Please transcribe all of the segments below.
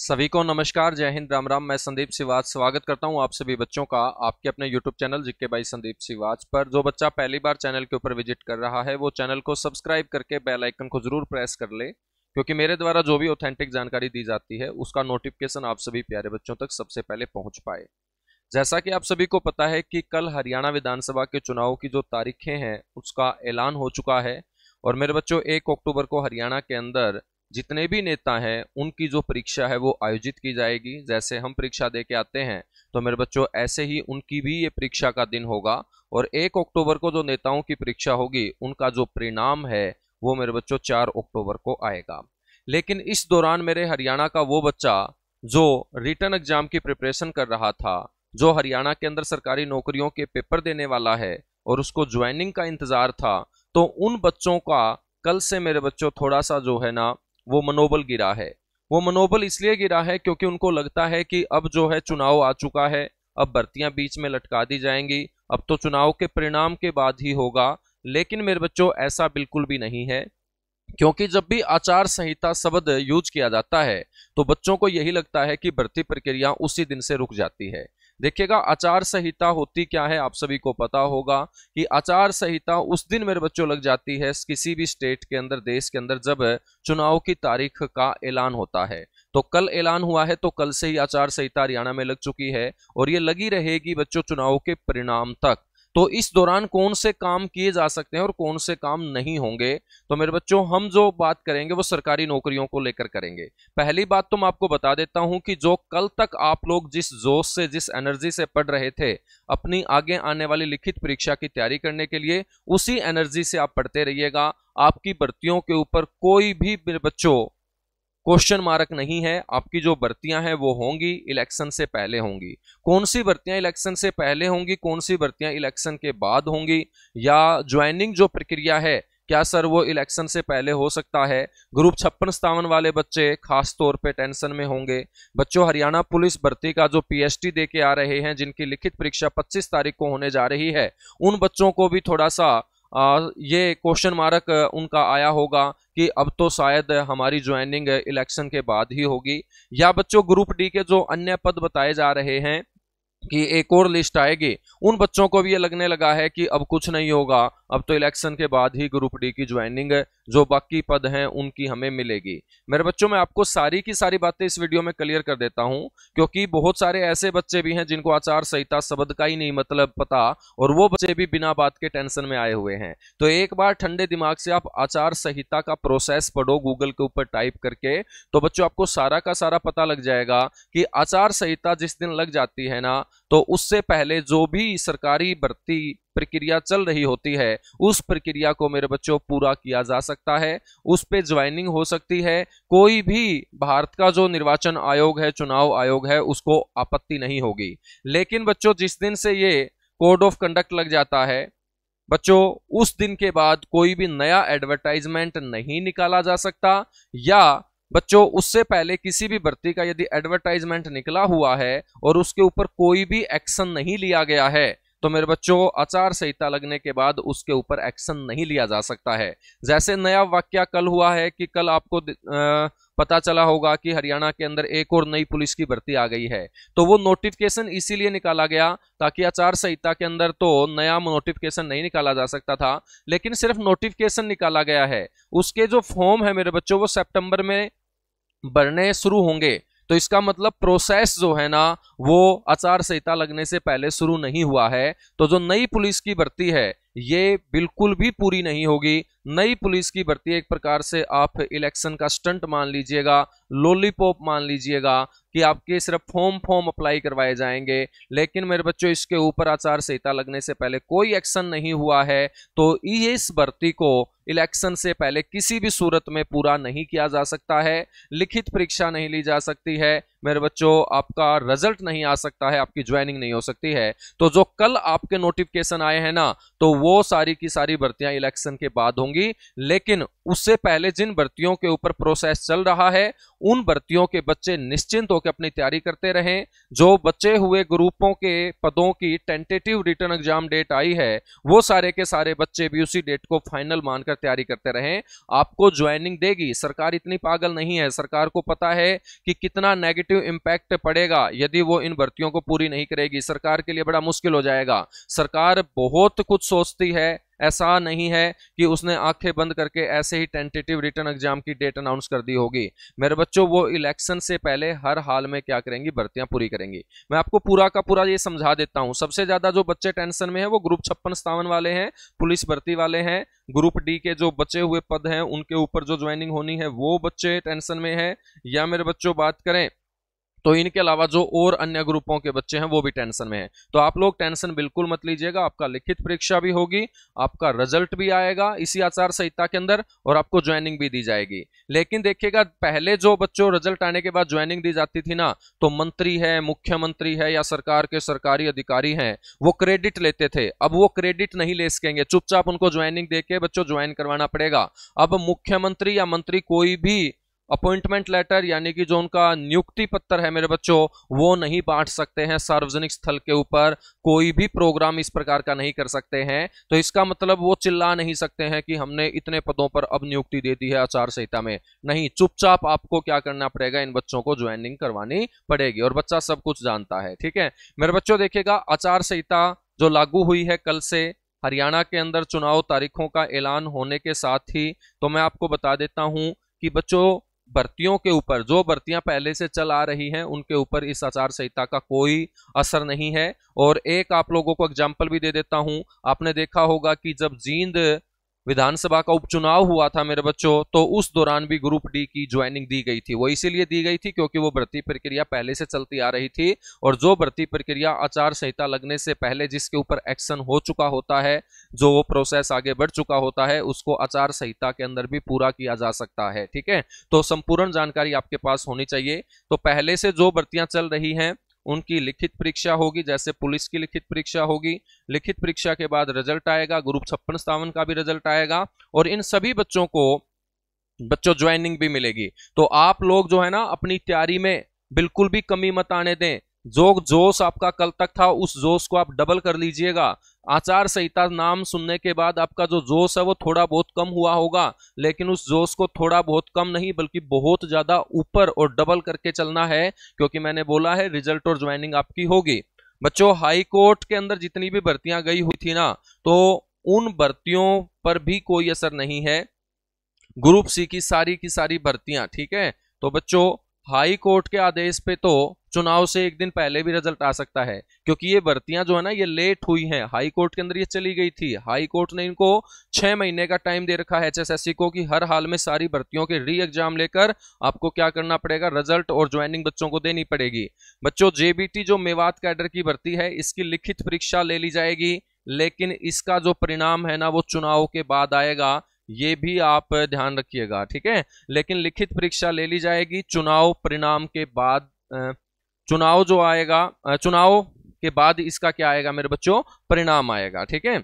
सभी को नमस्कार जय हिंद राम राम मैं संदीप सिवाज स्वागत करता हूं आप सभी बच्चों का आपके अपने यूट्यूब चैनल जिक्के बाई संदीप सिवाज पर जो बच्चा पहली बार चैनल के ऊपर विजिट कर रहा है वो चैनल को सब्सक्राइब करके बेल आइकन को ज़रूर प्रेस कर ले क्योंकि मेरे द्वारा जो भी ऑथेंटिक जानकारी दी जाती है उसका नोटिफिकेशन आप सभी प्यारे बच्चों तक सबसे पहले पहुँच पाए जैसा कि आप सभी को पता है कि कल हरियाणा विधानसभा के चुनाव की जो तारीखें हैं उसका ऐलान हो चुका है और मेरे बच्चों एक अक्टूबर को हरियाणा के अंदर जितने भी नेता हैं उनकी जो परीक्षा है वो आयोजित की जाएगी जैसे हम परीक्षा दे के आते हैं तो मेरे बच्चों ऐसे ही उनकी भी ये परीक्षा का दिन होगा और एक अक्टूबर को जो नेताओं की परीक्षा होगी उनका जो परिणाम है वो मेरे बच्चों चार अक्टूबर को आएगा लेकिन इस दौरान मेरे हरियाणा का वो बच्चा जो रिटर्न एग्जाम की प्रिपरेशन कर रहा था जो हरियाणा के अंदर सरकारी नौकरियों के पेपर देने वाला है और उसको ज्वाइनिंग का इंतजार था तो उन बच्चों का कल से मेरे बच्चों थोड़ा सा जो है ना वो मनोबल गिरा है वो मनोबल इसलिए गिरा है क्योंकि उनको लगता है कि अब जो है चुनाव आ चुका है अब भर्तियां बीच में लटका दी जाएंगी अब तो चुनाव के परिणाम के बाद ही होगा लेकिन मेरे बच्चों ऐसा बिल्कुल भी नहीं है क्योंकि जब भी आचार संहिता शब्द यूज किया जाता है तो बच्चों को यही लगता है कि भर्ती प्रक्रिया उसी दिन से रुक जाती है देखिएगा आचार संहिता होती क्या है आप सभी को पता होगा कि आचार संहिता उस दिन मेरे बच्चों लग जाती है किसी भी स्टेट के अंदर देश के अंदर जब चुनाव की तारीख का ऐलान होता है तो कल ऐलान हुआ है तो कल से ही आचार संहिता हरियाणा में लग चुकी है और ये लगी रहेगी बच्चों चुनाव के परिणाम तक तो इस दौरान कौन से काम किए जा सकते हैं और कौन से काम नहीं होंगे तो मेरे बच्चों हम जो बात करेंगे वो सरकारी नौकरियों को लेकर करेंगे पहली बात तो मैं आपको बता देता हूं कि जो कल तक आप लोग जिस जोश से जिस एनर्जी से पढ़ रहे थे अपनी आगे आने वाली लिखित परीक्षा की तैयारी करने के लिए उसी एनर्जी से आप पढ़ते रहिएगा आपकी भर्तियों के ऊपर कोई भी मेरे बच्चों क्वेश्चन मार्क नहीं है आपकी जो भर्तियां हैं वो होंगी इलेक्शन से पहले होंगी कौन सी भर्तियां इलेक्शन से पहले होंगी कौन सी भर्तियां इलेक्शन के बाद होंगी या ज्वाइनिंग जो प्रक्रिया है क्या सर वो इलेक्शन से पहले हो सकता है ग्रुप छप्पन सतावन वाले बच्चे खास तौर पे टेंशन में होंगे बच्चों हरियाणा पुलिस भर्ती का जो पीएसटी दे के आ रहे हैं जिनकी लिखित परीक्षा 25 तारीख को होने जा रही है उन बच्चों को भी थोड़ा सा आ, ये क्वेश्चन मार्क उनका आया होगा कि अब तो शायद हमारी ज्वाइनिंग इलेक्शन के बाद ही होगी या बच्चों ग्रुप डी के जो अन्य पद बताए जा रहे हैं कि एक और लिस्ट आएगी उन बच्चों को भी ये लगने लगा है कि अब कुछ नहीं होगा अब तो इलेक्शन के बाद ही ग्रुप डी की ज्वाइनिंग जो बाकी पद हैं उनकी हमें मिलेगी मेरे बच्चों मैं आपको सारी की सारी बातें इस वीडियो में क्लियर कर देता हूं क्योंकि बहुत सारे ऐसे बच्चे भी हैं जिनको आचार संहिता शब्द का ही नहीं मतलब पता और वो बच्चे भी बिना बात के टेंशन में आए हुए हैं तो एक बार ठंडे दिमाग से आप आचार संहिता का प्रोसेस पढ़ो गूगल के ऊपर टाइप करके तो बच्चों आपको सारा का सारा पता लग जाएगा कि आचार संहिता जिस दिन लग जाती है ना तो उससे पहले जो भी सरकारी भर्ती प्रक्रिया चल रही होती है उस प्रक्रिया को मेरे बच्चों पूरा किया जा सकता है उस पर ज्वाइनिंग हो सकती है कोई भी भारत का जो निर्वाचन आयोग है चुनाव आयोग है उसको आपत्ति नहीं होगी लेकिन बच्चों जिस दिन से ये कोड ऑफ कंडक्ट लग जाता है बच्चों उस दिन के बाद कोई भी नया एडवर्टाइजमेंट नहीं निकाला जा सकता या बच्चों उससे पहले किसी भी भर्ती का यदि एडवर्टाइजमेंट निकला हुआ है और उसके ऊपर कोई भी एक्शन नहीं लिया गया है तो मेरे बच्चों आचार संहिता लगने के बाद उसके ऊपर एक्शन नहीं लिया जा सकता है जैसे नया वाक्य कल हुआ है कि कल आपको पता चला होगा कि हरियाणा के अंदर एक और नई पुलिस की भर्ती आ गई है तो वो नोटिफिकेशन इसीलिए निकाला गया ताकि आचार संहिता के अंदर तो नया नोटिफिकेशन नहीं निकाला जा सकता था लेकिन सिर्फ नोटिफिकेशन निकाला गया है उसके जो फॉर्म है मेरे बच्चों वो सेप्टेम्बर में बढ़ने शुरू होंगे तो इसका मतलब प्रोसेस जो है ना वो आचार संहिता लगने से पहले शुरू नहीं हुआ है तो जो नई पुलिस की भर्ती है ये बिल्कुल भी पूरी नहीं होगी नई पुलिस की भर्ती एक प्रकार से आप इलेक्शन का स्टंट मान लीजिएगा लॉलीपॉप मान लीजिएगा कि आपके सिर्फ फॉर्म फॉर्म अप्लाई करवाए जाएंगे लेकिन मेरे बच्चों इसके ऊपर आचार संहिता लगने से पहले कोई एक्शन नहीं हुआ है तो इस भर्ती को इलेक्शन से पहले किसी भी सूरत में पूरा नहीं किया जा सकता है लिखित परीक्षा नहीं ली जा सकती है मेरे बच्चों आपका रिजल्ट नहीं आ सकता है आपकी ज्वाइनिंग नहीं हो सकती है तो जो कल आपके नोटिफिकेशन आए हैं ना तो वो सारी की सारी भर्तियां इलेक्शन के बाद होंगी लेकिन उससे पहले जिन भर्तियों के ऊपर प्रोसेस चल रहा है उन भर्तियों के बच्चे निश्चिंत होकर के अपनी तैयारी करते रहें जो बचे हुए ग्रुपों के पदों की टेंटेटिव रिटर्न एग्जाम डेट आई है वो सारे के सारे बच्चे भी उसी डेट को फाइनल मानकर तैयारी करते रहें आपको ज्वाइनिंग देगी सरकार इतनी पागल नहीं है सरकार को पता है कि कितना नेगेटिव इम्पैक्ट पड़ेगा यदि वो इन भर्तियों को पूरी नहीं करेगी सरकार के लिए बड़ा मुश्किल हो जाएगा सरकार बहुत कुछ सोचती है ऐसा नहीं है कि उसने आंखें बंद करके ऐसे ही टेंटेटिव रिटर्न एग्जाम की डेट अनाउंस कर दी होगी मेरे बच्चों वो इलेक्शन से पहले हर हाल में क्या करेंगी भर्तियां पूरी करेंगी मैं आपको पूरा का पूरा ये समझा देता हूँ सबसे ज़्यादा जो बच्चे टेंशन में है वो ग्रुप छप्पन सतावन वाले हैं पुलिस भर्ती वाले हैं ग्रुप डी के जो बचे हुए पद हैं उनके ऊपर जो ज्वाइनिंग होनी है वो बच्चे टेंशन में है या मेरे बच्चों बात करें तो इनके अलावा जो और अन्य ग्रुपों के बच्चे हैं वो भी टेंशन में है तो आप लोग टेंशन बिल्कुल मत लीजिएगा आपका लिखित परीक्षा भी होगी आपका रिजल्ट भी आएगा इसी आचार संहिता के अंदर और आपको ज्वाइनिंग भी दी जाएगी लेकिन देखिएगा पहले जो बच्चों रिजल्ट आने के बाद ज्वाइनिंग दी जाती थी ना तो मंत्री है मुख्यमंत्री है या सरकार के सरकारी अधिकारी हैं वो क्रेडिट लेते थे अब वो क्रेडिट नहीं ले सकेंगे चुपचाप उनको ज्वाइनिंग दे बच्चों ज्वाइन करवाना पड़ेगा अब मुख्यमंत्री या मंत्री कोई भी अपॉइंटमेंट लेटर यानी कि जो उनका नियुक्ति पत्र है मेरे बच्चों वो नहीं बांट सकते हैं सार्वजनिक स्थल के ऊपर कोई भी प्रोग्राम इस प्रकार का नहीं कर सकते हैं तो इसका मतलब वो चिल्ला नहीं सकते हैं कि हमने इतने पदों पर अब नियुक्ति दे दी है आचार संहिता में नहीं चुपचाप आपको क्या करना पड़ेगा इन बच्चों को ज्वाइनिंग करवानी पड़ेगी और बच्चा सब कुछ जानता है ठीक है मेरे बच्चों देखिएगा आचार संहिता जो लागू हुई है कल से हरियाणा के अंदर चुनाव तारीखों का ऐलान होने के साथ ही तो मैं आपको बता देता हूं कि बच्चों भर्तियों के ऊपर जो बर्तियां पहले से चल आ रही हैं उनके ऊपर इस आचार संहिता का कोई असर नहीं है और एक आप लोगों को एग्जाम्पल भी दे देता हूं आपने देखा होगा कि जब जींद विधानसभा का उपचुनाव हुआ था मेरे बच्चों तो उस दौरान भी ग्रुप डी की ज्वाइनिंग दी गई थी वो इसीलिए दी गई थी क्योंकि वो भर्ती प्रक्रिया पहले से चलती आ रही थी और जो भर्ती प्रक्रिया आचार संहिता लगने से पहले जिसके ऊपर एक्शन हो चुका होता है जो वो प्रोसेस आगे बढ़ चुका होता है उसको आचार संहिता के अंदर भी पूरा किया जा सकता है ठीक है तो संपूर्ण जानकारी आपके पास होनी चाहिए तो पहले से जो भर्तियां चल रही हैं उनकी लिखित परीक्षा होगी जैसे पुलिस की लिखित परीक्षा होगी लिखित परीक्षा के बाद रिजल्ट आएगा ग्रुप छप्पन सतावन का भी रिजल्ट आएगा और इन सभी बच्चों को बच्चों ज्वाइनिंग भी मिलेगी तो आप लोग जो है ना अपनी तैयारी में बिल्कुल भी कमी मत आने दें जो जोश आपका कल तक था उस जोश को आप डबल कर लीजिएगा आचार संहिता नाम सुनने के बाद आपका जो जोश है वो थोड़ा बहुत कम हुआ होगा लेकिन उस जोश को थोड़ा बहुत कम नहीं बल्कि बहुत ज़्यादा ऊपर और डबल करके चलना है क्योंकि मैंने बोला है रिजल्ट और ज्वाइनिंग आपकी होगी बच्चों हाई कोर्ट के अंदर जितनी भी भर्तियां गई हुई थी ना तो उन भर्तियों पर भी कोई असर नहीं है ग्रुप सी की सारी की सारी भर्तियां ठीक है तो बच्चों हाई कोर्ट के आदेश पे तो चुनाव से एक दिन पहले भी रिजल्ट आ सकता है क्योंकि ये भर्तियां जो है ना ये लेट हुई हैं हाई कोर्ट के अंदर ये चली गई थी हाई कोर्ट ने इनको छह महीने का टाइम दे रखा है एचएसएससी को कि हर हाल में सारी भर्तियों के री एग्जाम लेकर आपको क्या करना पड़ेगा रिजल्ट और ज्वाइनिंग बच्चों को देनी पड़ेगी बच्चों जेबीटी जो मेवात कैडर की भर्ती है इसकी लिखित परीक्षा ले ली जाएगी लेकिन इसका जो परिणाम है ना वो चुनाव के बाद आएगा ये भी आप ध्यान रखिएगा ठीक है लेकिन लिखित परीक्षा ले ली जाएगी चुनाव परिणाम के बाद चुनाव जो आएगा चुनाव के बाद इसका क्या आएगा मेरे बच्चों परिणाम आएगा ठीक है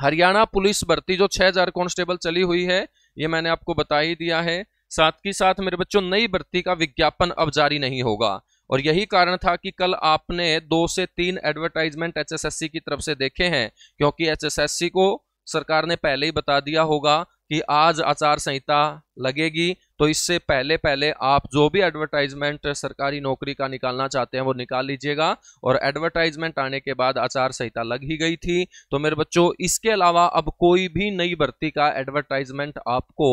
हरियाणा पुलिस भर्ती जो 6000 कांस्टेबल चली हुई है ये मैंने आपको बता ही दिया है साथ ही साथ मेरे बच्चों नई भर्ती का विज्ञापन अब जारी नहीं होगा और यही कारण था कि कल आपने दो से तीन एडवर्टाइजमेंट एचएसएससी की तरफ से देखे हैं क्योंकि एचएसएससी को सरकार ने पहले ही बता दिया होगा कि आज आचार संहिता लगेगी तो इससे पहले पहले आप जो भी एडवर्टाइजमेंट सरकारी नौकरी का निकालना चाहते हैं वो निकाल लीजिएगा और एडवर्टाइजमेंट आने के बाद आचार संहिता लग ही गई थी तो मेरे बच्चों इसके अलावा अब कोई भी नई भर्ती का एडवर्टाइजमेंट आपको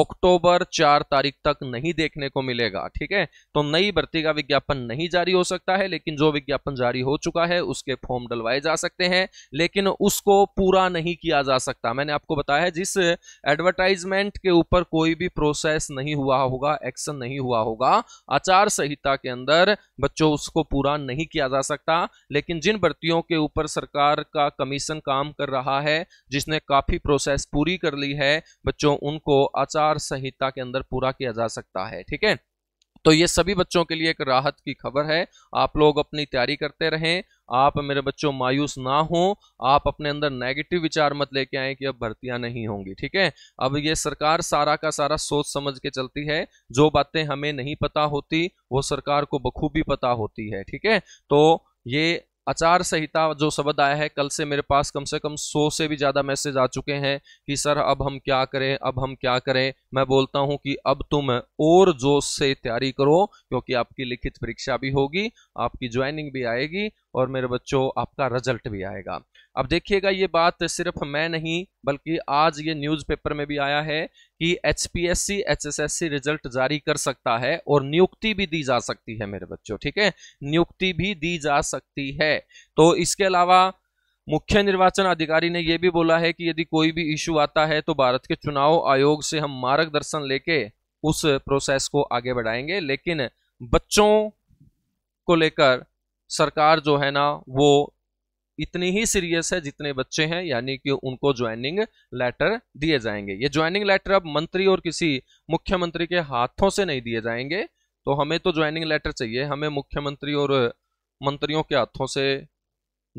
अक्टूबर चार तारीख तक नहीं देखने को मिलेगा ठीक है तो नई भर्ती का विज्ञापन नहीं जारी हो सकता है लेकिन जो विज्ञापन जारी हो चुका है उसके फॉर्म डलवाए जा सकते हैं लेकिन उसको पूरा नहीं किया जा सकता मैंने आपको बताया जिस एडवर्टाइजमेंट के ऊपर कोई भी प्रोसेस नहीं हुआ होगा एक्शन नहीं हुआ होगा आचार संहिता के अंदर बच्चों उसको पूरा नहीं किया जा सकता लेकिन जिन भर्तियों के ऊपर सरकार का कमीशन काम कर रहा है जिसने काफ़ी प्रोसेस पूरी कर ली है बच्चों उनको आचार संहिता के अंदर पूरा किया जा सकता है ठीक है तो ये सभी बच्चों के लिए एक राहत की खबर है आप लोग अपनी तैयारी करते रहें आप मेरे बच्चों मायूस ना हो आप अपने अंदर नेगेटिव विचार मत लेके आए कि अब भर्तियां नहीं होंगी ठीक है अब ये सरकार सारा का सारा सोच समझ के चलती है जो बातें हमें नहीं पता होती वो सरकार को बखूबी पता होती है ठीक है तो ये आचार संहिता जो शब्द आया है कल से मेरे पास कम से कम सौ से भी ज़्यादा मैसेज आ चुके हैं कि सर अब हम क्या करें अब हम क्या करें मैं बोलता हूं कि अब तुम और जोश से तैयारी करो क्योंकि आपकी लिखित परीक्षा भी होगी आपकी ज्वाइनिंग भी आएगी और मेरे बच्चों आपका रिजल्ट भी आएगा अब देखिएगा ये बात सिर्फ मैं नहीं बल्कि आज ये न्यूज़पेपर में भी आया है कि H P H S S C result जारी कर सकता है और नियुक्ति भी दी जा सकती है मेरे बच्चों ठीक है नियुक्ति भी दी जा सकती है तो इसके अलावा मुख्य निर्वाचन अधिकारी ने यह भी बोला है कि यदि कोई भी इशू आता है तो भारत के चुनाव आयोग से हम मार्गदर्शन लेके उस प्रोसेस को आगे बढ़ाएंगे लेकिन बच्चों को लेकर सरकार जो है ना वो इतनी ही सीरियस है जितने बच्चे हैं यानी कि उनको ज्वाइनिंग लेटर दिए जाएंगे ये ज्वाइनिंग लेटर अब मंत्री और किसी मुख्यमंत्री के हाथों से नहीं दिए जाएंगे तो हमें तो ज्वाइनिंग लेटर चाहिए हमें मुख्यमंत्री और मंत्रियों के हाथों से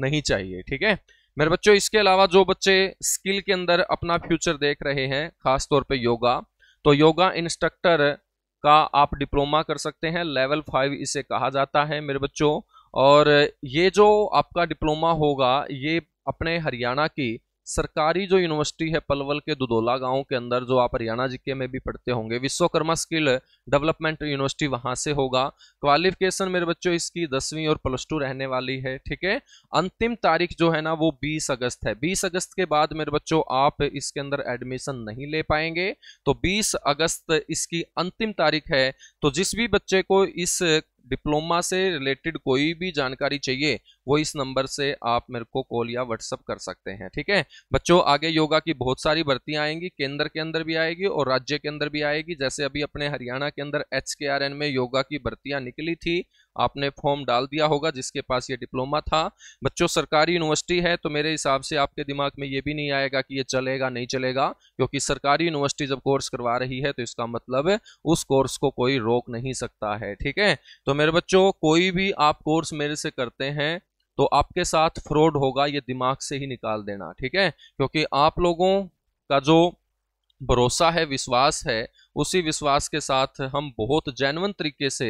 नहीं चाहिए ठीक है मेरे बच्चों इसके अलावा जो बच्चे स्किल के अंदर अपना फ्यूचर देख रहे हैं खासतौर पर योगा तो योगा इंस्ट्रक्टर का आप डिप्लोमा कर सकते हैं लेवल फाइव इसे कहा जाता है मेरे बच्चों और ये जो आपका डिप्लोमा होगा ये अपने हरियाणा की सरकारी जो यूनिवर्सिटी है पलवल के दुदोला गांव के अंदर जो आप हरियाणा जी में भी पढ़ते होंगे विश्वकर्मा स्किल डेवलपमेंट यूनिवर्सिटी वहां से होगा क्वालिफिकेशन मेरे बच्चों इसकी दसवीं और प्लस टू रहने वाली है ठीक है अंतिम तारीख जो है ना वो 20 अगस्त है 20 अगस्त के बाद मेरे बच्चों आप इसके अंदर एडमिशन नहीं ले पाएंगे तो बीस अगस्त इसकी अंतिम तारीख है तो जिस भी बच्चे को इस डिप्लोमा से रिलेटेड कोई भी जानकारी चाहिए वो इस नंबर से आप मेरे को कॉल या व्हाट्सअप कर सकते हैं ठीक है बच्चों आगे योगा की बहुत सारी भर्तियां आएंगी केंद्र के अंदर भी आएगी और राज्य के अंदर भी आएगी जैसे अभी अपने हरियाणा के अंदर एच में योगा की भर्तियां निकली थी आपने फॉर्म डाल दिया होगा जिसके पास ये डिप्लोमा था बच्चों सरकारी यूनिवर्सिटी है तो मेरे हिसाब से आपके दिमाग में ये भी नहीं आएगा कि ये चलेगा नहीं चलेगा क्योंकि सरकारी यूनिवर्सिटी जब कोर्स करवा रही है तो इसका मतलब उस कोर्स को कोई रोक नहीं सकता है ठीक है तो मेरे बच्चों कोई भी आप कोर्स मेरे से करते हैं तो आपके साथ फ्रॉड होगा ये दिमाग से ही निकाल देना ठीक है क्योंकि आप लोगों का जो भरोसा है विश्वास है उसी विश्वास के साथ हम बहुत जैनवन तरीके से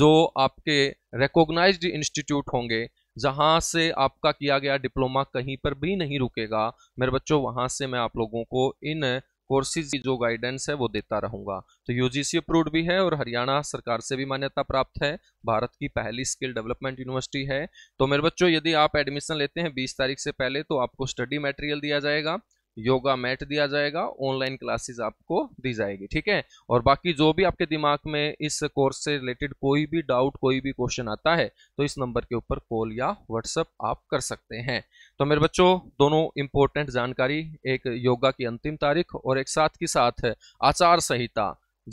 जो आपके रिकोगनाइज्ड इंस्टीट्यूट होंगे जहाँ से आपका किया गया डिप्लोमा कहीं पर भी नहीं रुकेगा मेरे बच्चों वहाँ से मैं आप लोगों को इन कोर्सेज की जो गाइडेंस है वो देता रहूंगा तो यूजीसी अप्रूव्ड भी है और हरियाणा सरकार से भी मान्यता प्राप्त है भारत की पहली स्किल डेवलपमेंट यूनिवर्सिटी है तो मेरे बच्चों यदि आप एडमिशन लेते हैं बीस तारीख से पहले तो आपको स्टडी मटेरियल दिया जाएगा योगा मैट दिया जाएगा ऑनलाइन क्लासेस आपको दी जाएगी ठीक है और बाकी जो भी आपके दिमाग में इस कोर्स से रिलेटेड कोई भी डाउट कोई भी क्वेश्चन आता है तो इस नंबर के ऊपर कॉल या व्हाट्सअप आप कर सकते हैं तो मेरे बच्चों दोनों इंपॉर्टेंट जानकारी एक योगा की अंतिम तारीख और एक साथ की साथ है आचार संहिता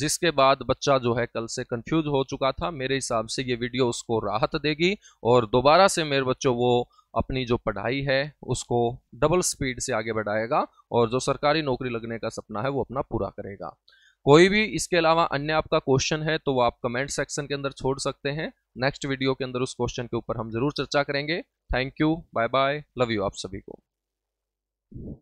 जिसके बाद बच्चा जो है कल से कंफ्यूज हो चुका था मेरे हिसाब से ये वीडियो उसको राहत देगी और दोबारा से मेरे बच्चों वो अपनी जो पढ़ाई है उसको डबल स्पीड से आगे बढ़ाएगा और जो सरकारी नौकरी लगने का सपना है वो अपना पूरा करेगा कोई भी इसके अलावा अन्य आपका क्वेश्चन है तो वो आप कमेंट सेक्शन के अंदर छोड़ सकते हैं नेक्स्ट वीडियो के अंदर उस क्वेश्चन के ऊपर हम जरूर चर्चा करेंगे thank you bye bye love you आप सभी को